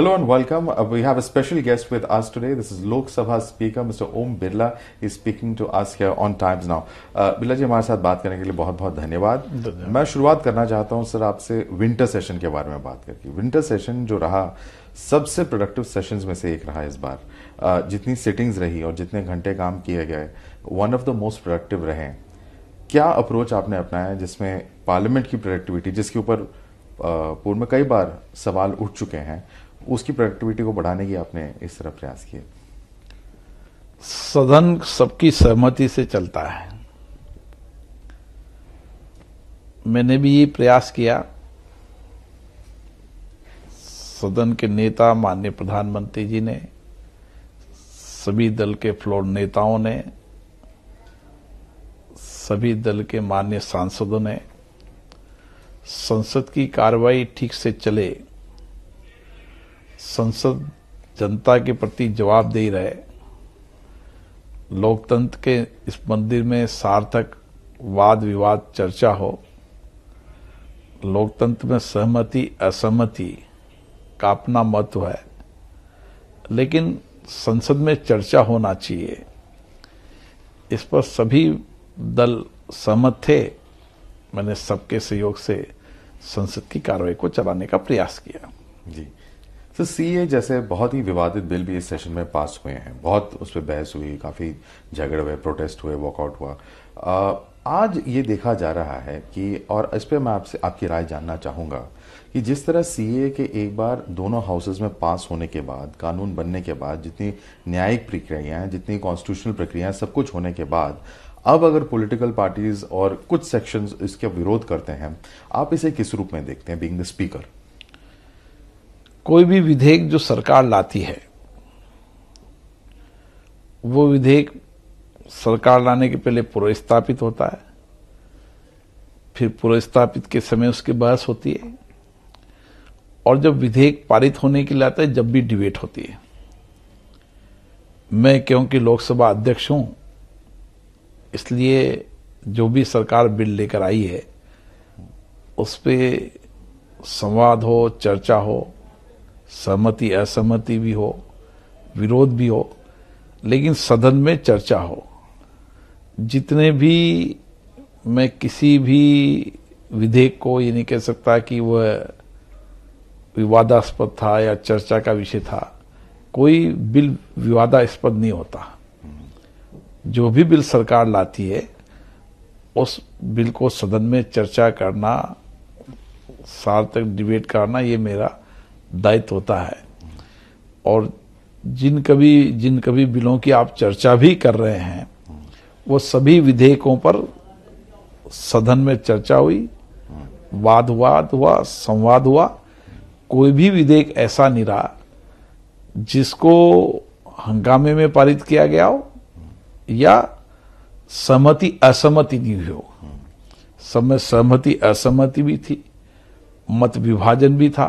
Hello and welcome. Uh, we have a special guest with us today. This is Lok Sabha Speaker Mr. Om Birla. He's speaking to us here on Times Now. Uh, Birla ji, हमारे साथ बात करने के लिए बहुत बहुत धन्यवाद मैं शुरुआत करना चाहता हूँ सर आपसे विंटर सेशन के बारे में बात करके विंटर सेशन जो रहा सबसे प्रोडक्टिव सेशंस में से एक रहा इस बार uh, जितनी सिटिंग्स रही और जितने घंटे काम किए गए one of the most productive रहे क्या अप्रोच आपने अपनाया जिसमें पार्लियामेंट की प्रोडक्टिविटी जिसके ऊपर uh, पूर्व में कई बार सवाल उठ चुके हैं उसकी प्रोडक्टिविटी को बढ़ाने की आपने इस तरह प्रयास किए सदन सबकी सहमति से चलता है मैंने भी ये प्रयास किया सदन के नेता माननीय प्रधानमंत्री जी ने सभी दल के फ्लोर नेताओं ने सभी दल के मान्य सांसदों ने संसद की कार्रवाई ठीक से चले संसद जनता के प्रति जवाबदेही रहे लोकतंत्र के इस मंदिर में सार्थक वाद विवाद चर्चा हो लोकतंत्र में सहमति असहमति का अपना महत्व है लेकिन संसद में चर्चा होना चाहिए इस पर सभी दल सहमत थे मैंने सबके सहयोग से संसद की कार्रवाई को चलाने का प्रयास किया जी तो सीए जैसे बहुत ही विवादित बिल भी इस सेशन में पास हुए हैं बहुत उस पर बहस हुई काफ़ी झगड़े हुए प्रोटेस्ट हुए वॉकआउट हुआ आज ये देखा जा रहा है कि और इस पर मैं आपसे आपकी राय जानना चाहूंगा कि जिस तरह सीए के एक बार दोनों हाउसेज में पास होने के बाद कानून बनने के बाद जितनी न्यायिक प्रक्रियाएं जितनी कॉन्स्टिट्यूशनल प्रक्रियाएं सब कुछ होने के बाद अब अगर पॉलिटिकल पार्टीज और कुछ सेक्शंस इसके विरोध करते हैं आप इसे किस रूप में देखते हैं बीइंग द स्पीकर कोई भी विधेयक जो सरकार लाती है वो विधेयक सरकार लाने के पहले पुरस्थापित होता है फिर पुरस्थापित के समय उसकी बहस होती है और जब विधेयक पारित होने के लिए आता है जब भी डिबेट होती है मैं क्योंकि लोकसभा अध्यक्ष हूं इसलिए जो भी सरकार बिल लेकर आई है उस पर संवाद हो चर्चा हो सहमति असहमति भी हो विरोध भी हो लेकिन सदन में चर्चा हो जितने भी मैं किसी भी विधेयक को ये नहीं कह सकता कि वह विवादास्पद था या चर्चा का विषय था कोई बिल विवादास्पद नहीं होता जो भी बिल सरकार लाती है उस बिल को सदन में चर्चा करना सार्थक डिबेट करना ये मेरा दायित्व होता है और जिन कभी जिन कभी बिलों की आप चर्चा भी कर रहे हैं वो सभी विधेयकों पर सदन में चर्चा हुई वाद वाद तो हुआ संवाद हुआ कोई भी विधेयक ऐसा नहीं रहा जिसको हंगामे में पारित किया गया हो या सहमति असहमति नहीं हुई हो समय सहमति असहमति भी थी मत विभाजन भी था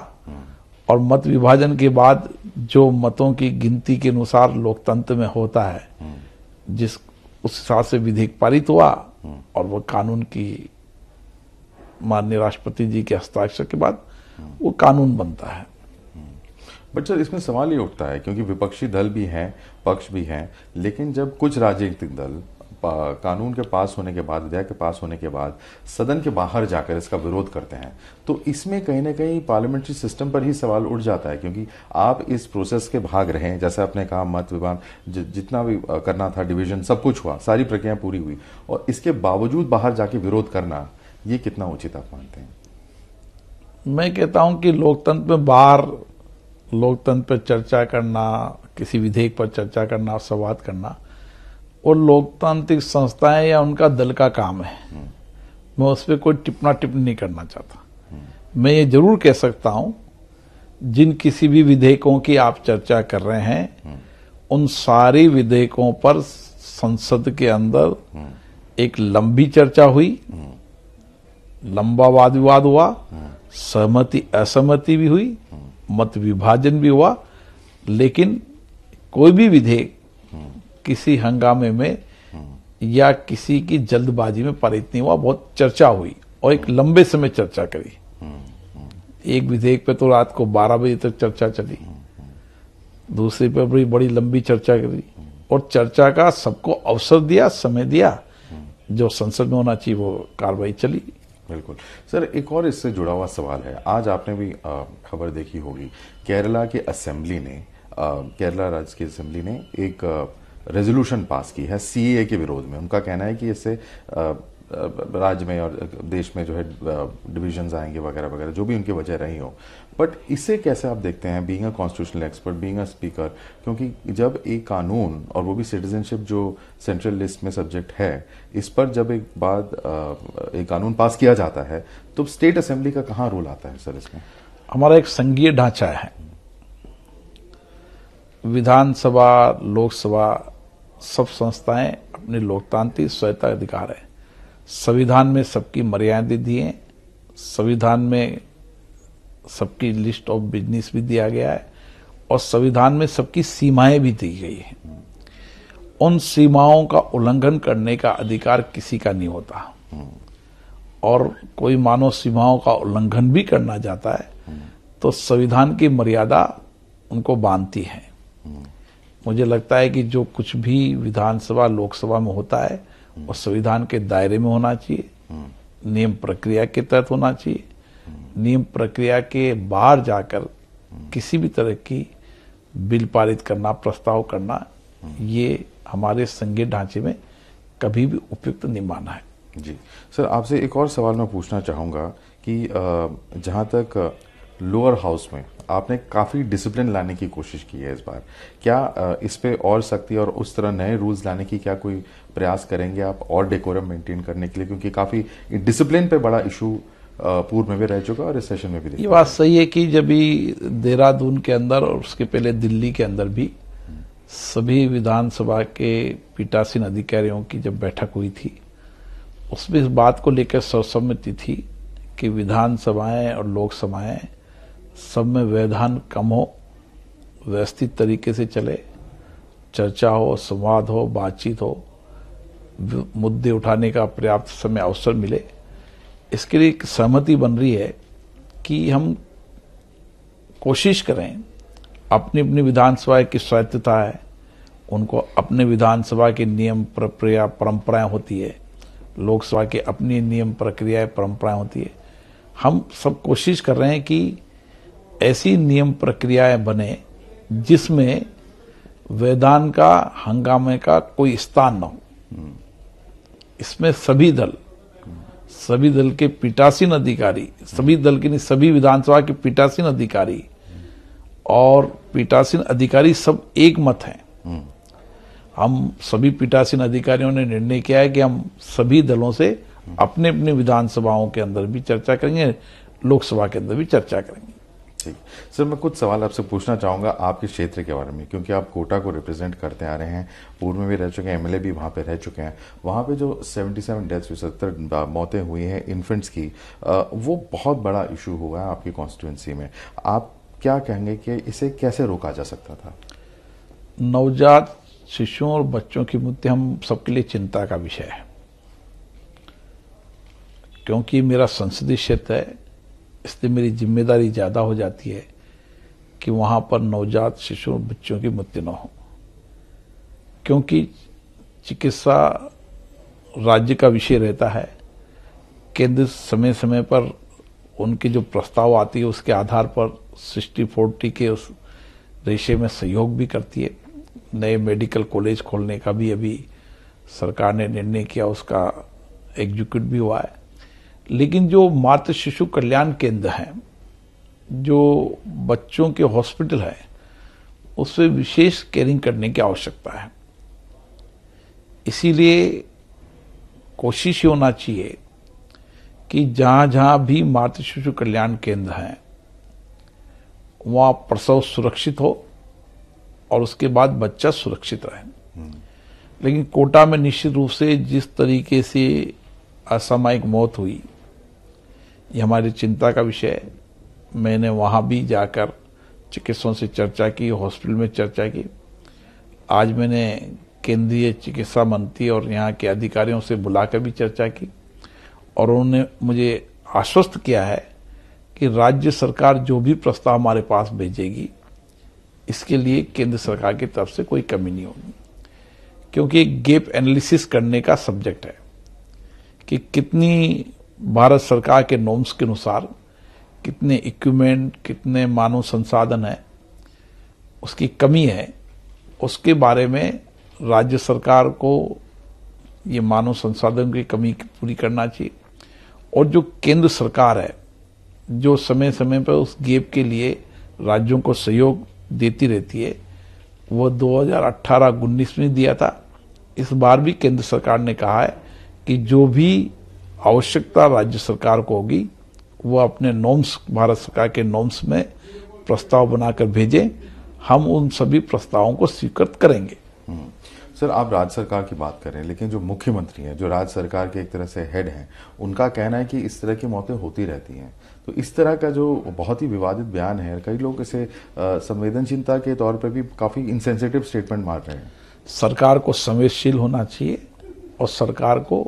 और मत विभाजन के बाद जो मतों की गिनती के अनुसार लोकतंत्र में होता है हम्म। जिस उस हिसाब से विधेयक पारित हुआ हम्म। और वह कानून की माननीय राष्ट्रपति जी के हस्ताक्षर के बाद हम्म। वो कानून बनता है बट सर इसमें सवाल ये उठता है क्योंकि विपक्षी दल भी हैं पक्ष भी हैं लेकिन जब कुछ राजनीतिक दल कानून के पास होने के बाद विधेयक के पास होने के बाद सदन के बाहर जाकर इसका विरोध करते हैं तो इसमें कहीं ना कहीं पार्लियामेंट्री सिस्टम पर ही सवाल उठ जाता है क्योंकि आप इस प्रोसेस के भाग रहे हैं जैसे आपने कहा मत विवाद जितना भी करना था डिवीजन सब कुछ हुआ सारी प्रक्रिया पूरी हुई और इसके बावजूद बाहर जाके विरोध करना ये कितना उचित आप मानते हैं मैं कहता हूं कि लोकतंत्र में बाहर लोकतंत्र पर चर्चा करना किसी विधेयक पर चर्चा करना और संवाद करना और लोकतांत्रिक संस्थाएं या उनका दल का काम है मैं उस पर कोई टिप्पणा टिप्पणी नहीं करना चाहता मैं ये जरूर कह सकता हूं जिन किसी भी विधेयकों की आप चर्चा कर रहे हैं उन सारी विधेयकों पर संसद के अंदर एक लंबी चर्चा हुई लंबा वाद विवाद हुआ सहमति असहमति भी हुई मत विभाजन भी हुआ लेकिन कोई भी विधेयक किसी हंगामे में या किसी की जल्दबाजी में पारित नहीं हुआ बहुत चर्चा हुई और एक लंबे समय चर्चा करी एक विधेयक पे तो रात को 12 बजे तक चर्चा चली दूसरे पे भी बड़ी लंबी चर्चा करी और चर्चा का सबको अवसर दिया समय दिया जो संसद में होना चाहिए वो कार्रवाई चली बिल्कुल सर एक और इससे जुड़ा हुआ सवाल है आज आपने भी खबर देखी होगी केरला के असेंबली ने केरला राज्य की असेंबली ने एक रेजोल्यूशन पास की है सीए के विरोध में उनका कहना है कि इससे राज्य में और देश में जो है डिविजन आएंगे वगैरह वगैरह जो भी उनकी वजह रही हो बट इसे कैसे आप देखते हैं being a constitutional expert being a speaker क्योंकि जब एक कानून और वो भी सिटीजनशिप जो सेंट्रल लिस्ट में सब्जेक्ट है इस पर जब एक बाद एक कानून पास किया जाता है तो स्टेट असेंबली का कहाँ रोल आता है सर इसमें हमारा एक संघीय ढांचा है विधानसभा लोकसभा सब संस्थाएं अपने लोकतांत्रिक स्वयंता अधिकार है संविधान में सबकी मर्यादा दी है संविधान में सबकी लिस्ट ऑफ बिजनेस भी दिया गया है और संविधान में सबकी सीमाएं भी दी गई हैं उन सीमाओं का उल्लंघन करने का अधिकार किसी का नहीं होता और कोई मानव सीमाओं का उल्लंघन भी करना चाहता है तो संविधान की मर्यादा उनको बांधती है मुझे लगता है कि जो कुछ भी विधानसभा लोकसभा में होता है वो हम्म। संविधान के दायरे में होना चाहिए हम्म। नियम प्रक्रिया के तहत होना चाहिए नियम प्रक्रिया के बाहर जाकर हम्म। किसी भी तरह की बिल पारित करना प्रस्ताव करना ये हमारे संघीय ढांचे में कभी भी उपयुक्त नहीं माना है जी सर आपसे एक और सवाल मैं पूछना चाहूँगा कि जहाँ तक लोअर हाउस में आपने काफ़ी डिसिप्लिन लाने की कोशिश की है इस बार क्या इस पर और सख्ती और उस तरह नए रूल्स लाने की क्या कोई प्रयास करेंगे आप और डेकोरम मेंटेन करने के लिए क्योंकि काफ़ी डिसिप्लिन पे बड़ा इशू पूर्व में भी रह चुका और इस सेशन में भी ये बात सही है कि जब भी देहरादून के अंदर और उसके पहले दिल्ली के अंदर भी सभी विधानसभा के पीटासीन अधिकारियों की जब बैठक हुई थी उसमें इस बात को लेकर सर्वसम्मति थी कि विधानसभाएं और लोकसभाएं सब में व्यवधान कम हो व्यवस्थित तरीके से चले चर्चा हो संवाद हो बातचीत हो मुद्दे उठाने का पर्याप्त समय अवसर मिले इसके लिए एक सहमति बन रही है कि हम कोशिश करें अपनी अपनी विधानसभा की स्वायत्तता है उनको अपने विधानसभा के नियम प्रक्रिया परंपराएं होती है लोकसभा के अपनी नियम प्रक्रियाएं परंपराएं होती है हम सब कोशिश कर रहे हैं कि ऐसी नियम प्रक्रियाएं बने जिसमें वेदान का हंगामे का कोई स्थान न हो इसमें सभी दल सभी दल के पीटासीन अधिकारी सभी दल के नहीं सभी विधानसभा के पीटासीन अधिकारी और पीटासीन अधिकारी सब एक मत हैं हम सभी पीटासीन अधिकारियों ने निर्णय किया है कि हम सभी दलों से अपने अपने विधानसभाओं के अंदर भी चर्चा करेंगे लोकसभा के अंदर भी चर्चा करेंगे ठीक सर मैं कुछ सवाल आपसे पूछना चाहूंगा आपके क्षेत्र के बारे में क्योंकि आप कोटा को रिप्रेजेंट करते आ रहे हैं पूर्व में भी रह चुके हैं एमएलए भी वहां पर रह चुके हैं वहां पे जो 77 सेवन डेथ हुई सत्तर मौतें हुई हैं इन्फेंट्स की वो बहुत बड़ा इशू हुआ है आपकी कॉन्स्टिट्यूंसी में आप क्या कहेंगे कि इसे कैसे रोका जा सकता था नवजात शिशुओं और बच्चों के मुद्दे हम सबके लिए चिंता का विषय है क्योंकि मेरा संसदीय क्षेत्र है इसलिए मेरी जिम्मेदारी ज़्यादा हो जाती है कि वहाँ पर नवजात शिशु बच्चों की मृत्यु न हो क्योंकि चिकित्सा राज्य का विषय रहता है केंद्र समय समय पर उनके जो प्रस्ताव आती है उसके आधार पर सिक्सटी फोर्टी के उस रेशे में सहयोग भी करती है नए मेडिकल कॉलेज खोलने का भी अभी सरकार ने निर्णय किया उसका एग्जीक्यूट भी हुआ है लेकिन जो मातृ शिशु कल्याण केंद्र हैं जो बच्चों के हॉस्पिटल हैं उसमें विशेष केयरिंग करने की आवश्यकता है इसीलिए कोशिश होना चाहिए कि जहाँ जहाँ भी मातृ शिशु कल्याण केंद्र हैं वहाँ प्रसव सुरक्षित हो और उसके बाद बच्चा सुरक्षित रहे लेकिन कोटा में निश्चित रूप से जिस तरीके से असामयिक मौत हुई ये हमारी चिंता का विषय है मैंने वहाँ भी जाकर चिकित्सकों से चर्चा की हॉस्पिटल में चर्चा की आज मैंने केंद्रीय चिकित्सा मंत्री और यहाँ के अधिकारियों से बुलाकर भी चर्चा की और उन्होंने मुझे आश्वस्त किया है कि राज्य सरकार जो भी प्रस्ताव हमारे पास भेजेगी इसके लिए केंद्र सरकार की तरफ से कोई कमी नहीं होगी क्योंकि एक गेप एनालिसिस करने का सब्जेक्ट है कि कितनी भारत सरकार के नॉर्म्स के अनुसार कितने इक्विपमेंट कितने मानव संसाधन है उसकी कमी है उसके बारे में राज्य सरकार को ये मानव संसाधन की कमी पूरी करना चाहिए और जो केंद्र सरकार है जो समय समय पर उस गेप के लिए राज्यों को सहयोग देती रहती है वो 2018 हजार में दिया था इस बार भी केंद्र सरकार ने कहा है कि जो भी आवश्यकता राज्य सरकार को होगी वो अपने नॉम्स भारत सरकार के नॉम्स में प्रस्ताव बनाकर भेजें हम उन सभी प्रस्तावों को स्वीकृत करेंगे हम्म। सर आप राज्य सरकार की बात कर रहे हैं लेकिन जो मुख्यमंत्री हैं जो राज्य सरकार के एक तरह से हेड हैं उनका कहना है कि इस तरह की मौतें होती रहती हैं तो इस तरह का जो बहुत ही विवादित बयान है कई लोग इसे संवेदनशीलता के तौर पर भी काफ़ी इंसेंसिटिव स्टेटमेंट मार रहे हैं सरकार को संवेदनशील होना चाहिए और सरकार को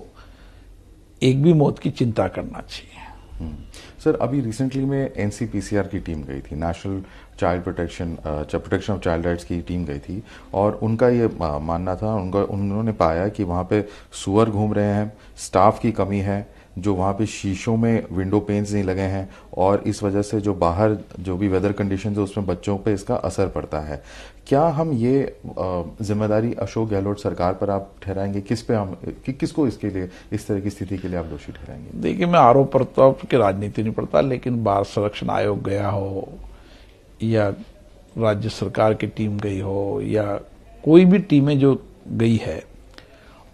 एक भी मौत की चिंता करना चाहिए हम्म। सर अभी रिसेंटली में एन की टीम गई थी national child protection protection of child rights की टीम गई थी और उनका ये मानना था उनका उन्होंने पाया कि वहाँ पे सुअर घूम रहे हैं स्टाफ की कमी है जो वहाँ पे शीशों में विंडो पेंस नहीं लगे हैं और इस वजह से जो बाहर जो भी वेदर कंडीशन है उसमें बच्चों पे इसका असर पड़ता है क्या हम ये जिम्मेदारी अशोक गहलोत सरकार पर आप ठहराएंगे किस पे हम कि किसको इसके लिए इस तरह की स्थिति के लिए आप दोषी ठहराएंगे देखिए मैं आरोप प्रत्यारोप की राजनीति नहीं पड़ता लेकिन बाल संरक्षण आयोग गया हो या राज्य सरकार की टीम गई हो या कोई भी टीमें जो गई है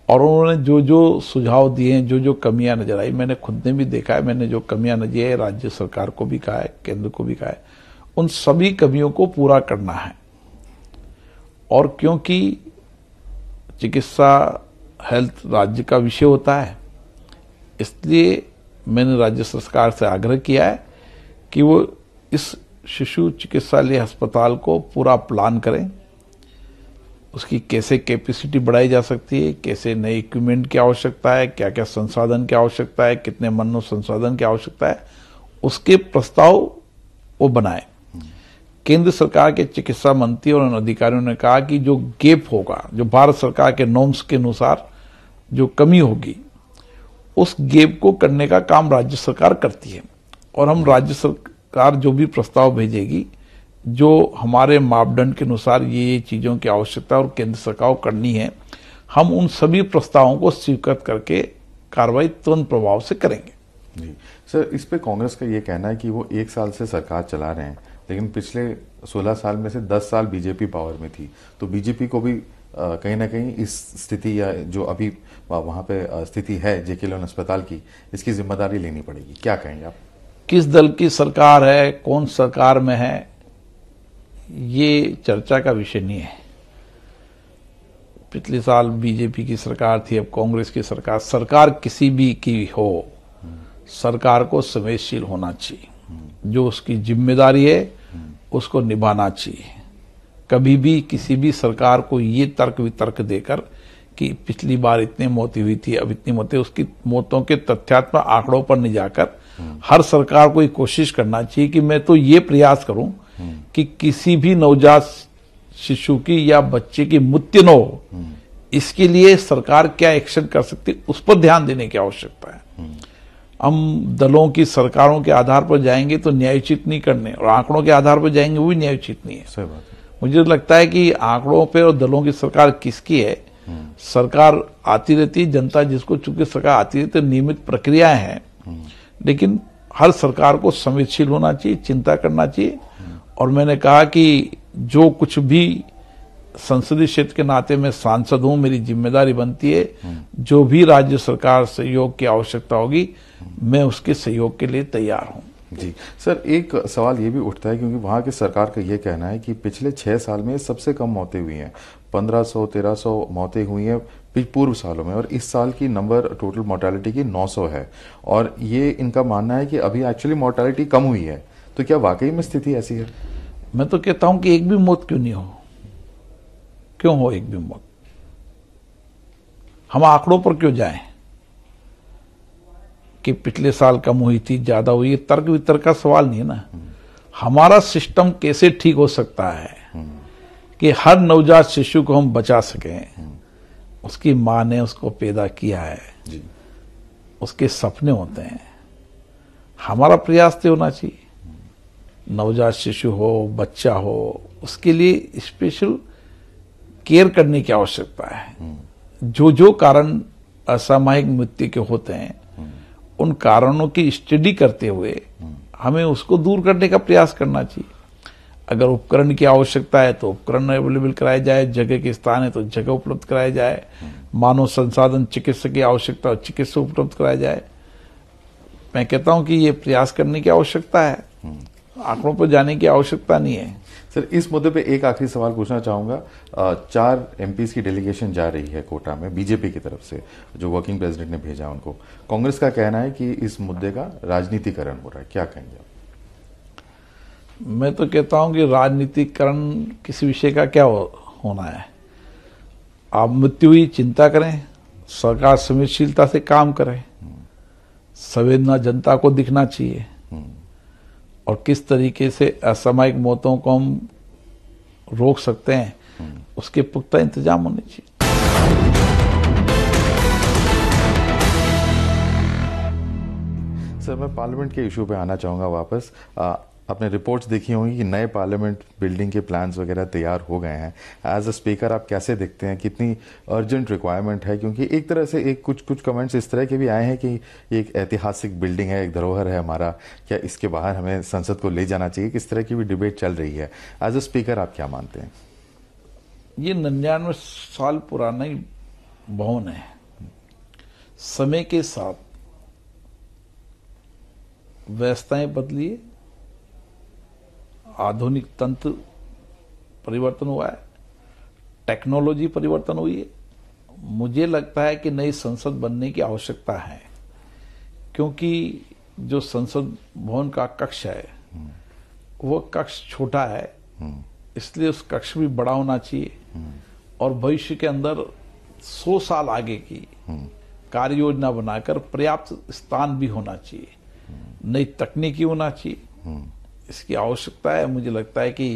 और उन्होंने जो जो सुझाव दिए हैं जो जो कमियां नजर आई मैंने खुद ने भी देखा है मैंने जो कमियां नजर आई राज्य सरकार को भी कहा है केंद्र को भी कहा है उन सभी कमियों को पूरा करना है और क्योंकि चिकित्सा हेल्थ राज्य का विषय होता है इसलिए मैंने राज्य सरकार से आग्रह किया है कि वो इस शिशु चिकित्सालय अस्पताल को पूरा प्लान करें उसकी कैसे कैपेसिटी बढ़ाई जा सकती है कैसे नए इक्विपमेंट की आवश्यकता है क्या क्या संसाधन की आवश्यकता है कितने मनो संसाधन की आवश्यकता है उसके प्रस्ताव वो बनाए केंद्र सरकार के चिकित्सा मंत्री और अधिकारियों ने कहा कि जो गैप होगा जो भारत सरकार के नॉर्म्स के अनुसार जो कमी होगी उस गैप को करने का काम राज्य सरकार करती है और हम राज्य सरकार जो भी प्रस्ताव भेजेगी जो हमारे मापदंड के अनुसार ये ये चीज़ों की आवश्यकता और केंद्र सरकार करनी है हम उन सभी प्रस्तावों को स्वीकृत करके कार्रवाई तुरंत प्रभाव से करेंगे जी सर इस पे कांग्रेस का ये कहना है कि वो एक साल से सरकार चला रहे हैं लेकिन पिछले 16 साल में से 10 साल बीजेपी पावर में थी तो बीजेपी को भी कहीं ना कहीं इस स्थिति या जो अभी वहाँ पे स्थिति है जेके लोन अस्पताल की इसकी जिम्मेदारी लेनी पड़ेगी क्या कहेंगे आप किस दल की सरकार है कौन सरकार में है ये चर्चा का विषय नहीं है पिछले साल बीजेपी की सरकार थी अब कांग्रेस की सरकार सरकार किसी भी की हो सरकार को संवेदशील होना चाहिए जो उसकी जिम्मेदारी है उसको निभाना चाहिए कभी भी किसी भी सरकार को ये तर्क वितर्क देकर कि पिछली बार इतने मौतें हुई थी अब इतनी मौतें उसकी मौतों के तथ्यात्मक आंकड़ों पर नहीं जाकर हर सरकार को ये कोशिश करना चाहिए कि मैं तो ये प्रयास करूं कि किसी भी नवजात शिशु की या बच्चे की मृत्यु न हो इसके लिए सरकार क्या एक्शन कर सकती उस पर ध्यान देने की आवश्यकता है हम दलों की सरकारों के आधार पर जाएंगे तो न्यायोचित नहीं करने और आंकड़ों के आधार पर जाएंगे वो भी न्यायोचित नहीं है सही बात मुझे लगता है कि आंकड़ों पे और दलों की सरकार किसकी है सरकार आती रहती है जनता जिसको चूंकि सरकार आती रहती है नियमित प्रक्रियाएं हैं लेकिन हर सरकार को संवेदशील होना चाहिए चिंता करना चाहिए और मैंने कहा कि जो कुछ भी संसदीय क्षेत्र के नाते में सांसद हूं मेरी जिम्मेदारी बनती है हम्म। जो भी राज्य सरकार सहयोग की आवश्यकता होगी मैं उसके सहयोग के लिए तैयार हूं जी सर एक सवाल ये भी उठता है क्योंकि वहाँ की सरकार का ये कहना है कि पिछले छः साल में सबसे कम मौतें हुई हैं तेरह सौ मौतें हुई हैं पूर्व सालों में और इस साल की नंबर टोटल मोर्टालिटी की सौ है और ये इनका मानना है कि अभी एक्चुअली मोर्टालिटी कम हुई है तो क्या वाकई में स्थिति ऐसी है मैं तो कहता हूं कि एक भी मौत क्यों नहीं हो क्यों हो एक भी मौत हम आंकड़ों पर क्यों जाएं कि पिछले साल कम हुई थी ज्यादा हुई तर्क वितर्क का सवाल नहीं है ना हमारा सिस्टम कैसे ठीक हो सकता है कि हर नवजात शिशु को हम बचा सकें उसकी मां ने उसको पैदा किया है जी। उसके सपने होते हैं हमारा प्रयास तो होना चाहिए नवजात शिशु हो बच्चा हो उसके लिए स्पेशल केयर करने की आवश्यकता है हम्म। जो जो कारण असामायिक मृत्यु के होते हैं हम्म। उन कारणों की स्टडी करते हुए हम्म। हमें उसको दूर करने का प्रयास करना चाहिए अगर उपकरण की आवश्यकता है तो उपकरण अवेलेबल कराया जाए जगह के स्थान है तो जगह उपलब्ध कराया जाए मानव संसाधन चिकित्सा की आवश्यकता हो चिकित्सा उपलब्ध कराया जाए मैं कहता हूं कि ये प्रयास करने की आवश्यकता है आंकड़ों पर जाने की आवश्यकता नहीं है सर इस मुद्दे पे एक आखिरी सवाल पूछना चाहूंगा चार एम की डेलीगेशन जा रही है कोटा में बीजेपी की तरफ से जो वर्किंग प्रेसिडेंट ने भेजा उनको कांग्रेस का कहना है कि इस मुद्दे का राजनीतिकरण हो रहा है क्या कहेंगे आप मैं तो कहता हूं कि राजनीतिकरण किसी विषय का क्या हो, होना है आप मृत्यु हुई चिंता करें सरकार संवेदशीलता से काम करें हम्म। संवेदना जनता को दिखना चाहिए और किस तरीके से असामयिक मौतों को हम रोक सकते हैं उसके पुख्ता इंतजाम होने चाहिए सर मैं पार्लियामेंट के इशू पे आना चाहूँगा वापस आपने रिपोर्ट्स देखी होंगी कि नए पार्लियामेंट बिल्डिंग के प्लान्स वगैरह तैयार हो गए हैं एज अ स्पीकर आप कैसे देखते हैं कितनी अर्जेंट रिक्वायरमेंट है क्योंकि एक तरह से एक कुछ कुछ कमेंट्स इस तरह के भी आए हैं कि एक ऐतिहासिक बिल्डिंग है एक धरोहर है हमारा क्या इसके बाहर हमें संसद को ले जाना चाहिए किस तरह की भी डिबेट चल रही है एज अ स्पीकर आप क्या मानते हैं ये निन्यानवे साल पुराना ही भवन है समय के साथ व्यवस्थाएं बदली आधुनिक तंत्र परिवर्तन हुआ है टेक्नोलॉजी परिवर्तन हुई है मुझे लगता है कि नई संसद बनने की आवश्यकता है क्योंकि जो संसद भवन का कक्ष है वो कक्ष छोटा है इसलिए उस कक्ष भी बड़ा होना चाहिए और भविष्य के अंदर 100 साल आगे की कार्य योजना बनाकर पर्याप्त स्थान भी होना चाहिए नई तकनीकी होना चाहिए इसकी आवश्यकता है मुझे लगता है कि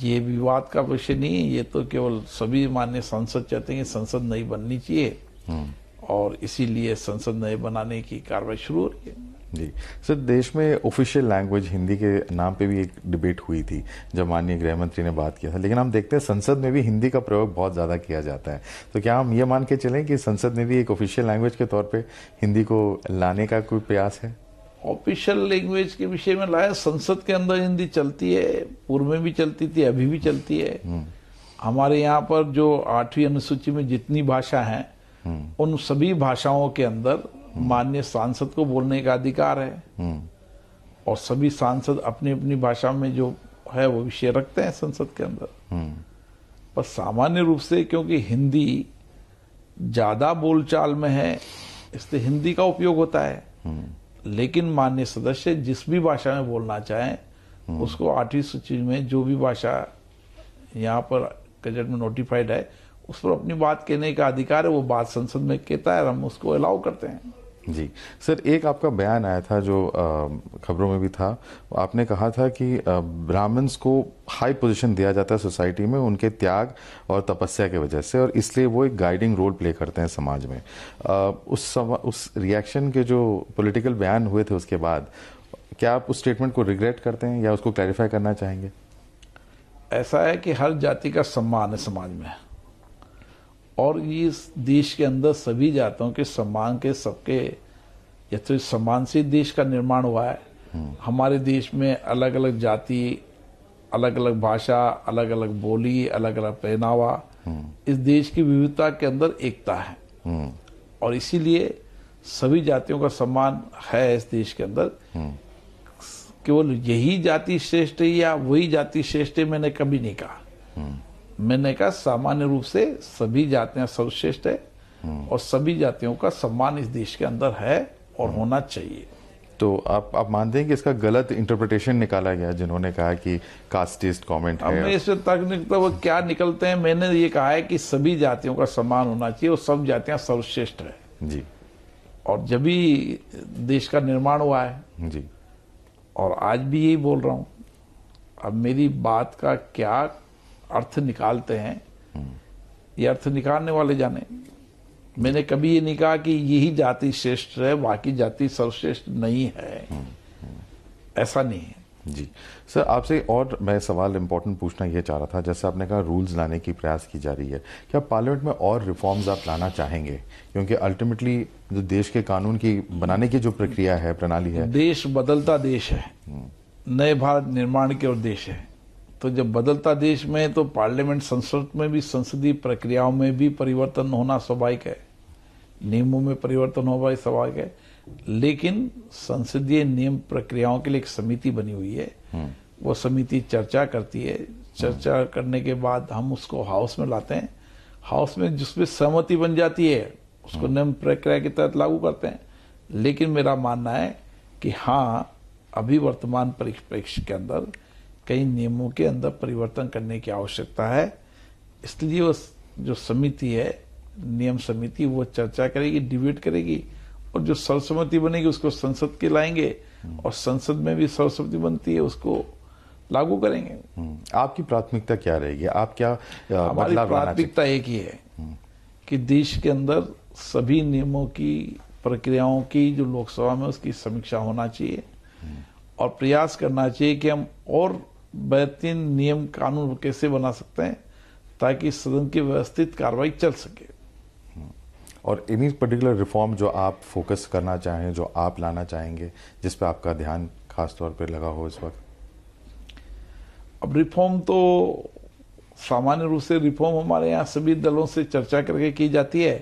ये विवाद का विषय नहीं है ये तो केवल सभी मान्य सांसद चाहते हैं संसद नहीं बननी चाहिए हम्म। और इसीलिए संसद नए बनाने की कार्रवाई शुरू हो रही है जी सर देश में ऑफिशियल लैंग्वेज हिंदी के नाम पे भी एक डिबेट हुई थी जब माननीय गृह मंत्री ने बात किया था लेकिन हम देखते हैं संसद में भी हिंदी का प्रयोग बहुत ज़्यादा किया जाता है तो क्या हम ये मान के चलें कि संसद में भी एक ऑफिशियल लैंग्वेज के तौर पर हिंदी को लाने का कोई प्रयास है ऑफिशियल लैंग्वेज के विषय में लाया संसद के अंदर हिंदी चलती है पूर्व में भी चलती थी अभी भी चलती है हम्म। हमारे यहाँ पर जो आठवीं अनुसूची में जितनी भाषा है हम्म। उन सभी भाषाओं के अंदर हम्म। मान्य सांसद को बोलने का अधिकार है और सभी सांसद अपनी अपनी भाषा में जो है वो विषय रखते हैं संसद के अंदर पर सामान्य रूप से क्योंकि हिंदी ज्यादा बोलचाल में है इसलिए हिंदी का उपयोग होता है लेकिन मान्य सदस्य जिस भी भाषा में बोलना चाहे हम्म। उसको आठवीं सूची में जो भी भाषा यहाँ पर गजट में नोटिफाइड है उस पर अपनी बात कहने का अधिकार है वो बात संसद में कहता है हम उसको अलाउ करते हैं जी सर एक आपका बयान आया था जो खबरों में भी था आपने कहा था कि ब्राह्मण्स को हाई पोजीशन दिया जाता है सोसाइटी में उनके त्याग और तपस्या की वजह से और इसलिए वो एक गाइडिंग रोल प्ले करते हैं समाज में उस सम, उस रिएक्शन के जो पॉलिटिकल बयान हुए थे उसके बाद क्या आप उस स्टेटमेंट को रिग्रेट करते हैं या उसको क्लैरिफाई करना चाहेंगे ऐसा है कि हर जाति का सम्मान है समाज में और इस देश के अंदर सभी जातों के सम्मान के सबके या तो सम्मान से देश का निर्माण हुआ है हम्म। हमारे देश में अलग अलग जाति अलग अलग भाषा अलग अलग बोली अलग अलग पहनावा हम्म। इस देश की विविधता के अंदर एकता है हम्म। और इसीलिए सभी जातियों का सम्मान है इस देश के अंदर केवल यही जाति श्रेष्ठ या वही जाति श्रेष्ठ मैंने कभी नहीं कहा मैंने कहा सामान्य रूप से सभी जातियां सर्वश्रेष्ठ है हम्म। और सभी जातियों का सम्मान इस देश के अंदर है और हम्म। होना चाहिए तो आप आप मानते हैं कि इसका गलत इंटरप्रिटेशन निकाला गया जिन्होंने कहा कि कास्टिस्ट कमेंट है मैं इसमें तक निकलता वो क्या निकलते हैं मैंने ये कहा है कि सभी जातियों का सम्मान होना चाहिए और सब जातियां सर्वश्रेष्ठ है जी और जब भी देश का निर्माण हुआ है जी और आज भी यही बोल रहा हूं अब मेरी बात का क्या अर्थ निकालते हैं ये अर्थ निकालने वाले जाने मैंने कभी ये नहीं कहा कि यही जाति श्रेष्ठ है बाकी जाति सर्वश्रेष्ठ नहीं है ऐसा नहीं है जी सर आपसे और मैं सवाल इम्पोर्टेंट पूछना यह चाह रहा था जैसे आपने कहा रूल्स लाने की प्रयास की जा रही है क्या पार्लियामेंट में और रिफॉर्म्स आप लाना चाहेंगे क्योंकि अल्टीमेटली जो देश के कानून की बनाने की जो प्रक्रिया है प्रणाली है देश बदलता देश है हम्म। नए भारत निर्माण की ओर देश है तो जब बदलता देश में तो पार्लियामेंट संसद में भी संसदीय प्रक्रियाओं में भी परिवर्तन होना स्वाभाविक है नियमों में परिवर्तन होना स्वाभाविक है लेकिन संसदीय नियम प्रक्रियाओं के लिए एक समिति बनी हुई है हम्म। वो समिति चर्चा करती है चर्चा हम्म। करने के बाद हम उसको हाउस में लाते हैं हाउस में जिसमें सहमति बन जाती है उसको हम्म। नियम प्रक्रिया के तहत लागू करते हैं लेकिन मेरा मानना है कि हाँ अभी वर्तमान परिप्रेक्ष्य के अंदर कई नियमों के अंदर परिवर्तन करने की आवश्यकता है इसलिए वो जो समिति है नियम समिति वो चर्चा करेगी डिबेट करेगी और जो सर्वसम्मति बनेगी उसको संसद के लाएंगे हम्म। और संसद में भी सर्वसम्मति बनती है उसको लागू करेंगे हम्म। आपकी प्राथमिकता क्या रहेगी आप क्या हमारी प्राथमिकता एक ही है हम्म। कि देश के अंदर सभी नियमों की प्रक्रियाओं की जो लोकसभा में उसकी समीक्षा होना चाहिए और प्रयास करना चाहिए कि हम और बेहतरीन नियम कानून कैसे बना सकते हैं ताकि सदन की व्यवस्थित कार्रवाई चल सके और इन्हीं पर्टिकुलर रिफॉर्म जो आप फोकस करना चाहें जो आप लाना चाहेंगे जिस पर आपका ध्यान खास तौर पर लगा हो इस वक्त अब रिफॉर्म तो सामान्य रूप से रिफॉर्म हमारे यहाँ सभी दलों से चर्चा करके की जाती है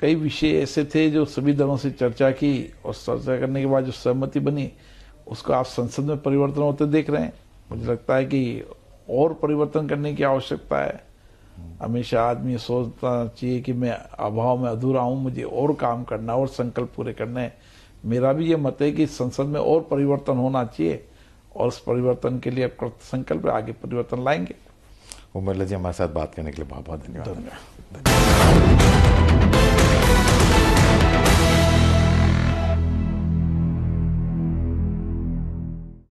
कई विषय ऐसे थे जो सभी दलों से चर्चा की और चर्चा करने के बाद जो सहमति बनी उसको आप संसद में परिवर्तन होते देख रहे हैं मुझे लगता है कि और परिवर्तन करने की आवश्यकता है हमेशा आदमी सोचना चाहिए कि मैं अभाव में अधूरा हूँ मुझे और काम करना और संकल्प पूरे करने मेरा भी ये मत है कि संसद में और परिवर्तन होना चाहिए और उस परिवर्तन के लिए अब संकल्प आगे परिवर्तन लाएंगे उमर जी हमारे साथ बात करने के लिए बहुत बहुत धन्यवाद धन्यवाद